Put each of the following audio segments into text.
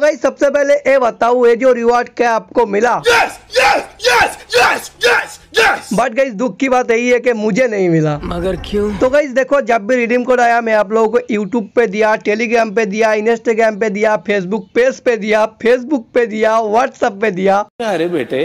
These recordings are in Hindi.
गई सबसे पहले ये बताऊ ये जो रिवार्ड क्या आपको मिला yes, yes, yes, yes, yes, yes. But गई दुख की बात यही है कि मुझे नहीं मिला मगर क्यों तो गई देखो जब भी रिडीम कोड आया मैं आप लोगों को यूट्यूब पे दिया टेलीग्राम पे दिया इंस्टाग्राम पे दिया फेसबुक पेज पे दिया फेसबुक पे दिया व्हाट्सएप पे दिया अरे बेटे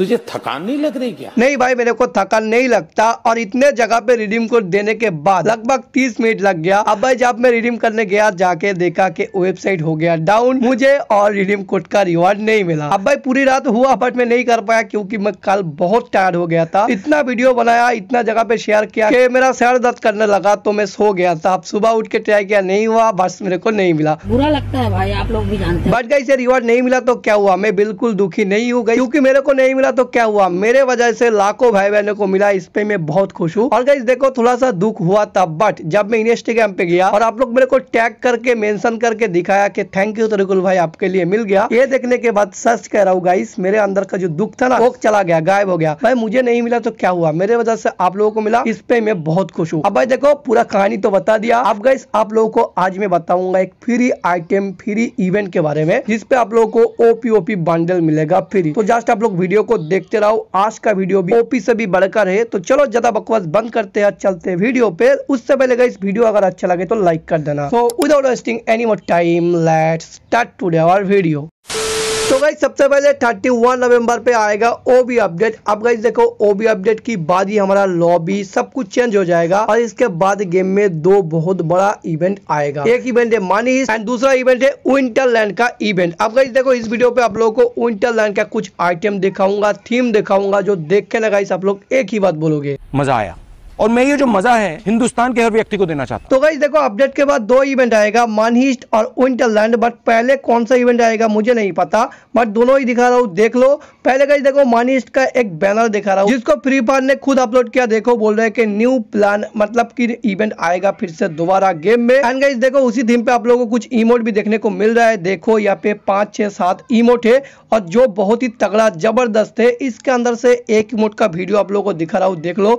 तुझे थकान नहीं लग रही क्या नहीं भाई मेरे को थकान नहीं लगता और इतने जगह पे रिडीम कोड देने के बाद लगभग तीस मिनट लग गया अब भाई जब मैं रिडीम करने गया जाके देखा कि वेबसाइट हो गया डाउन मुझे और रिडीम कोड का रिवार्ड नहीं मिला अब भाई पूरी रात हुआ बट मैं नहीं कर पाया क्योंकि मैं कल बहुत टायर्ड हो गया था इतना वीडियो बनाया इतना जगह पे शेयर किया मेरा सर दर्द करने लगा तो मैं सो गया था अब सुबह उठ के ट्राई किया नहीं हुआ बस मेरे को नहीं मिला बुरा लगता है भाई आप लोग भी जानते हैं बट गई रिवार्ड नहीं मिला तो क्या हुआ मैं बिल्कुल दुखी नहीं हूँ क्योंकि मेरे को नहीं मिला मिला तो क्या हुआ मेरे वजह से लाखों भाई बहनों को मिला इस पे मैं बहुत खुश हूँ और गई देखो थोड़ा सा दुख हुआ था बट जब मैं इंस्टाग्राम पे गया और आप लोग मेरे को टैग करके मेंशन करके दिखाया कि थैंक यू तरिकुल भाई आपके लिए मिल गया ये देखने के बाद सच कह रहा हूँ गाइस मेरे अंदर का जो दुख था ना वो चला गया गायब हो गया भाई मुझे नहीं मिला तो क्या हुआ मेरे वजह से आप लोगों को मिला इस पे मैं बहुत खुश हूँ अब भाई देखो पूरा कहानी तो बता दिया अब गाइस आप लोगों को आज मैं बताऊंगा एक फ्री आइटम फ्री इवेंट के बारे में जिसपे आप लोगों को ओपी ओपी बंडल मिलेगा फ्री तो जस्ट आप लोग वीडियो को देखते रहो आज का वीडियो भी ओपी से भी बढ़कर है तो चलो ज्यादा बकवास बंद करते हैं चलते वीडियो पे उससे पहले इस वीडियो अगर अच्छा लगे तो लाइक कर देना so without wasting any more time let's start today our video तो गाइज सबसे पहले 31 नवंबर पे आएगा ओबी अपडेट अब गाइज देखो ओबी अपडेट की बाद ही हमारा लॉबी सब कुछ चेंज हो जाएगा और इसके बाद गेम में दो बहुत बड़ा इवेंट आएगा एक इवेंट है मानी एंड दूसरा इवेंट है विंटरलैंड का इवेंट अब गाइज देखो इस वीडियो पे आप लोगों को विंटरलैंड का कुछ आइटम दिखाऊंगा थीम दिखाऊंगा जो देख के ना गाइस आप लोग एक ही बात बोलोगे मजा आया और मैं ये जो मजा है हिंदुस्तान के हर व्यक्ति को देना चाहता हूँ तो गई देखो अपडेट के बाद दो इवेंट आएगा मानहिस्ट और विंटरलैंड बट पहले कौन सा इवेंट आएगा मुझे नहीं पता बट दोनों ही दिखा रहा हूँ देख लो पहले गई देखो मानहिस्ट का एक बैनर दिखा रहा हूँ जिसको फ्री फायर ने खुद अपलोड किया देखो बोल रहे की न्यू प्लान मतलब की इवेंट आएगा फिर से दोबारा गेम में एंड गई देखो उसी थीम पे आप लोगों को कुछ इमोट भी देखने को मिल रहा है देखो यहाँ पे पांच छह सात इमोट है और जो बहुत ही तगड़ा जबरदस्त है इसके अंदर से एक इमोट का वीडियो आप लोगों को दिखा रहा हूँ देख लो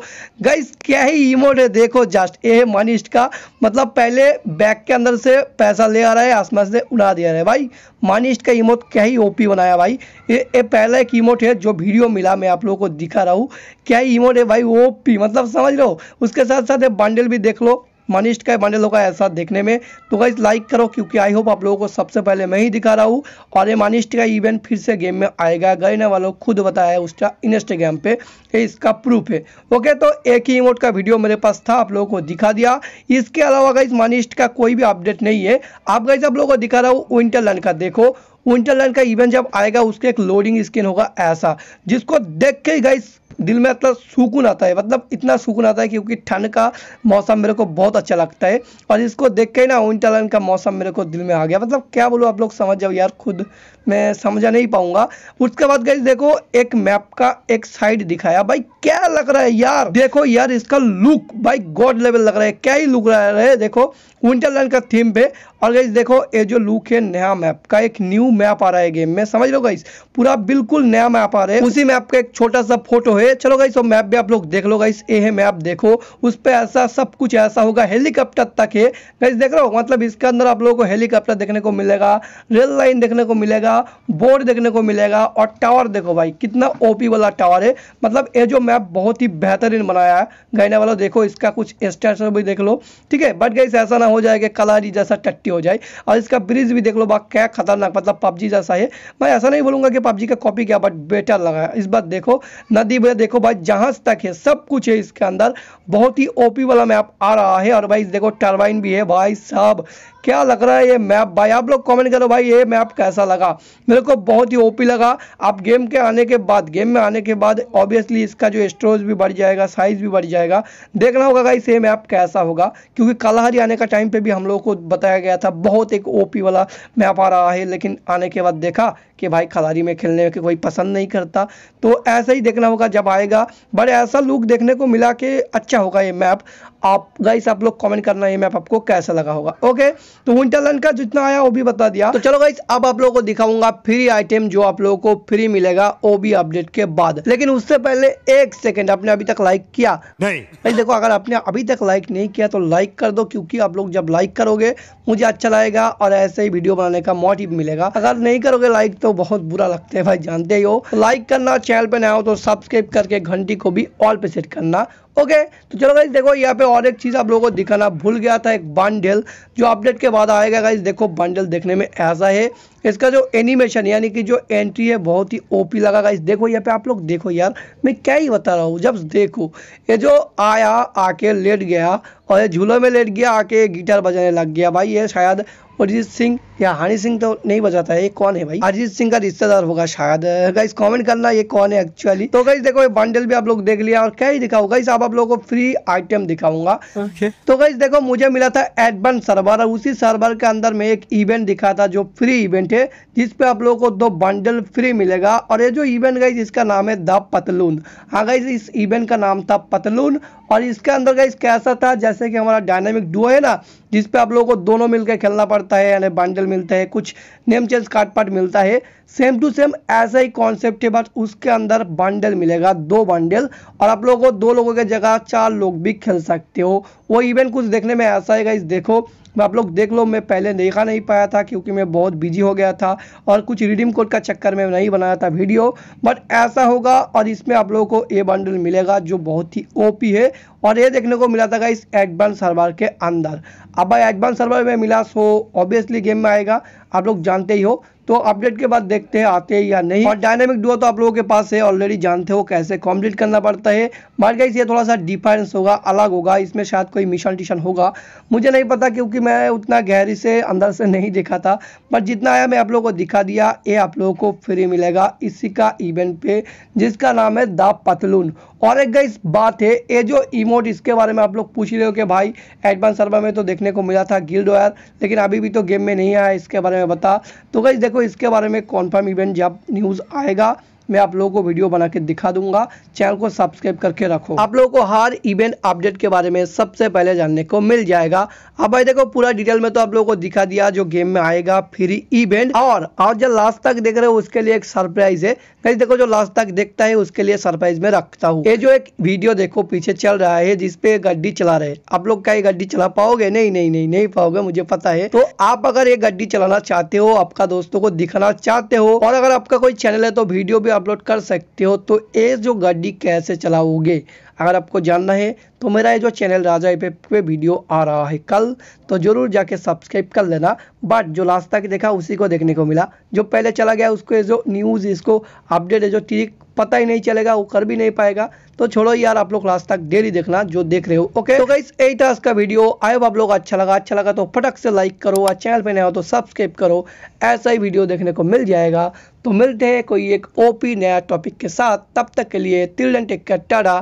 गई क्या ही इमोट है देखो जस्ट ये है मनी का मतलब पहले बैग के अंदर से पैसा ले आ रहा है आसमान से उड़ा दे रहा है भाई मनी का इमोट क्या ही ओपी बनाया भाई ये, ये पहला एक इमोट है जो वीडियो मिला मैं आप लोगों को दिखा रहा हूँ क्या ही इमोट है भाई ओपी मतलब समझ लो उसके साथ साथ बंडल भी देख लो मनीष का बंडल होगा ऐसा देखने में तो गाइज लाइक करो क्योंकि आई होप आप लोगों को सबसे पहले मैं ही दिखा रहा हूँ और ये मनीष का इवेंट फिर से गेम में आएगा गए ना वालों खुद बताया है उसका इंस्टाग्राम पे ये इसका प्रूफ है ओके तो एक ही इमोट का वीडियो मेरे पास था आप लोगों को दिखा दिया इसके अलावा गाइज मनीष का कोई भी अपडेट नहीं है आप गाइज आप लोगों को दिखा रहा हूँ विंटरलैंड का देखो विंटरलैंड का इवेंट जब आएगा उसके एक लोडिंग स्क्रीन होगा ऐसा जिसको देख के गाइज दिल में इतना सुकून आता है मतलब इतना सुकून आता है क्योंकि ठंड का मौसम मेरे को बहुत अच्छा लगता है और इसको देख के ना विंटरलैंड का मौसम मेरे को दिल में आ गया मतलब क्या बोलो आप लोग समझ जाओ यार खुद मैं समझा नहीं पाऊंगा उसके बाद गई देखो एक मैप का एक साइड दिखाया भाई क्या लग रहा है यार देखो यार इसका लुक भाई गॉड लेवल लग रहा है क्या ही लुक रहा है देखो लाइन का थीम पे और गई देखो ये जो लुक है नया मैप का एक न्यू मैप आ रहा है गेम में समझ लो गई पूरा बिल्कुल नया मैप आ रहा है उसी मैप का एक छोटा सा फोटो है चलो गाइस वो तो मैप भी आप लोग देख लो गाइस ये है मैप देखो उस पर ऐसा सब कुछ ऐसा होगा हेलीकॉप्टर तक है गाइस देख रहे हो मतलब इसके अंदर आप लोगों को हेलीकॉप्टर देखने को मिलेगा रेल लाइन देखने को मिलेगा बोर्ड देखने को मिलेगा और टावर देखो भाई कितना ओपी वाला टावर है मतलब ये जो मैप बहुत ही बेहतरीन बनाया है गाइने वाला देखो इसका कुछ स्टेचर भी देख लो ठीक है बट गाइस ऐसा ना हो जाए कि कलारी जैसा टट्टी हो जाए और इसका ब्रिज भी देख लो बा क्या खतरनाक मतलब पबजी जैसा है मैं ऐसा नहीं बोलूंगा कि पबजी का कॉपी क्या बट बेटर लगा इस बात देखो नदी देखो भाई जहाज तक है सब कुछ है इसके अंदर बहुत ही ओपी वाला मैप आ रहा है और भाई देखो टर्बाइन भी है भाई साहब क्या लग रहा है ये मैप भाई आप लोग कमेंट करो भाई ये मैप कैसा लगा मेरे को बहुत ही ओपी लगा आप गेम के आने के बाद गेम में आने के बाद ऑब्वियसली इसका जो स्टोरेज भी बढ़ जाएगा साइज भी बढ़ जाएगा देखना होगा भाई ये मैप कैसा होगा क्योंकि कालाहारी आने का टाइम पे भी हम लोगों को बताया गया था बहुत एक ओपी वाला मैप आ रहा है लेकिन आने के बाद देखा कि भाई कलहारी में खेलने में कोई पसंद नहीं करता तो ऐसा ही देखना होगा जब आएगा बट ऐसा लुक देखने को मिला कि अच्छा होगा ये मैप आप गाइस आप लोग कमेंट करना ये मैप आपको कैसा लगा होगा ओके तो विंटरलैंड का जितना आया वो भी बता दिया तो चलो गाइस अब आप लोगों को दिखाऊंगा फ्री आइटम जो आप लोगों को फ्री मिलेगा वो भी अपडेट के बाद लेकिन उससे पहले एक सेकंड आपने अभी तक लाइक किया नहीं देखो अगर आपने अभी तक लाइक नहीं किया तो लाइक कर दो क्योंकि आप लोग जब लाइक करोगे मुझे अच्छा लगेगा और ऐसे ही वीडियो बनाने का मोटिव मिलेगा अगर नहीं करोगे लाइक तो बहुत बुरा लगता है भाई जानते ही हो लाइक करना चैनल पर नया हो तो सब्सक्राइब करके घंटी को भी ऑल पे सेट करना ओके तो चलो गाइज देखो यहाँ पे और एक चीज़ आप लोगों को दिखाना भूल गया था एक बंडल जो अपडेट के बाद आएगा गाइज देखो बंडल देखने में ऐसा है इसका जो एनिमेशन यानी कि जो एंट्री है बहुत ही ओपी लगा गाइज देखो यहाँ पे आप लोग देखो यार मैं क्या ही बता रहा हूँ जब देखो ये जो आया आके लेट गया और ये झूलों में लेट गया आके गिटार बजाने लग गया भाई ये शायद अरिजीत सिंह या हनी सिंह तो नहीं बजाता है ये कौन है भाई अरिजीत सिंह का रिश्तेदार होगा शायद गाइस कमेंट करना ये कौन है एक्चुअली तो गाइस देखो ये बंडल भी आप लोग देख लिया और क्या ही दिखाओ गाइस आप आप लोगों को फ्री आइटम दिखाऊंगा okay. तो गाइस देखो मुझे मिला था एडबन सर्वर और उसी सर्वर के अंदर में एक इवेंट दिखा था जो फ्री इवेंट है जिसपे आप लोगों को दो बंडल फ्री मिलेगा और ये जो इवेंट गई जिसका नाम है द पतलून हाँ गाइज इस इवेंट का नाम था पतलून और इसके अंदर का इस कैसा था जैसे कि हमारा डायनामिक डुओ है ना जिस पे आप लोगों को दोनों मिलकर खेलना पड़ता है यानी बंडल मिलता है कुछ नेम चेंज कार्ड पार्ट मिलता है सेम टू सेम ऐसा ही कॉन्सेप्ट है बट उसके अंदर बंडल मिलेगा दो बंडल और आप लोगों को दो लोगों के जगह चार लोग भी खेल सकते हो वो इवेंट कुछ देखने में ऐसा है गाइज देखो मैं आप लोग देख लो मैं पहले देखा नहीं पाया था क्योंकि मैं बहुत बिजी हो गया था और कुछ रिडीम कोड का चक्कर में नहीं बनाया था वीडियो बट ऐसा होगा और इसमें आप लोगों को ए बंडल मिलेगा जो बहुत ही ओपी है और ये देखने को मिला था इस एडवांस सर्वर के अंदर अब भाई एडवांस सर्वर में मिला सो ऑब्वियसली गेम में आएगा आप लोग जानते ही हो तो अपडेट के बाद देखते हैं आते हैं या नहीं और डायनेमिक डुओ तो आप लोगों के पास है ऑलरेडी जानते हो कैसे कंप्लीट करना पड़ता है बट गाइस ये थोड़ा सा डिफरेंस होगा अलग होगा इसमें शायद कोई मिशन टिशन होगा मुझे नहीं पता क्योंकि मैं उतना गहरी से अंदर से नहीं देखा था बट जितना आया मैं आप लोगों को दिखा दिया ये आप लोगों को फ्री मिलेगा इसी का इवेंट पे जिसका नाम है द पतलून और एक गाइस बात है ये जो इमो मोड इसके बारे में आप लोग पूछ रहे हो कि भाई एडवांस सर्वर में तो देखने को मिला था गिल्ड वायर लेकिन अभी भी तो गेम में नहीं आया इसके बारे में बता तो गई देखो इसके बारे में कॉन्फर्म इवेंट जब न्यूज़ आएगा मैं आप लोगों को वीडियो बना के दिखा दूंगा चैनल को सब्सक्राइब करके रखो आप लोगों को हर इवेंट अपडेट के बारे में सबसे पहले जानने को मिल जाएगा अब भाई देखो पूरा डिटेल में तो आप लोगों को दिखा दिया जो गेम में आएगा फ्री इवेंट और और जो लास्ट तक देख रहे हो उसके लिए एक सरप्राइज है गाइस देखो जो लास्ट तक देखता है उसके लिए सरप्राइज में रखता हूँ ये जो एक वीडियो देखो पीछे चल रहा है जिसपे गड्डी चला रहे आप लोग क्या ये गड्डी चला पाओगे नहीं नहीं नहीं नहीं पाओगे मुझे पता है तो आप अगर ये गड्डी चलाना चाहते हो आपका दोस्तों को दिखाना चाहते हो और अगर आपका कोई चैनल है तो वीडियो भी अपलोड कर सकते हो तो ये जो गड्डी कैसे चलाओगे अगर आपको जानना है तो मेरा ये जो चैनल राजा एप पे वीडियो आ रहा है कल तो ज़रूर जाके सब्सक्राइब कर लेना बट जो लास्ट तक देखा उसी को देखने को मिला जो पहले चला गया उसको जो न्यूज़ इसको अपडेट है जो ट्रिक पता ही नहीं चलेगा वो कर भी नहीं पाएगा तो छोड़ो यार आप लोग लास्ट तक डेली देखना जो देख रहे हो ओके तो गाइस यही था इसका वीडियो आयो आप लोग अच्छा लगा अच्छा लगा तो फटक से लाइक करो और चैनल पे नया हो तो सब्सक्राइब करो ऐसा ही वीडियो देखने को मिल जाएगा तो मिलते हैं कोई एक ओपी नया टॉपिक के साथ तब तक के लिए तिल टेक का टाटा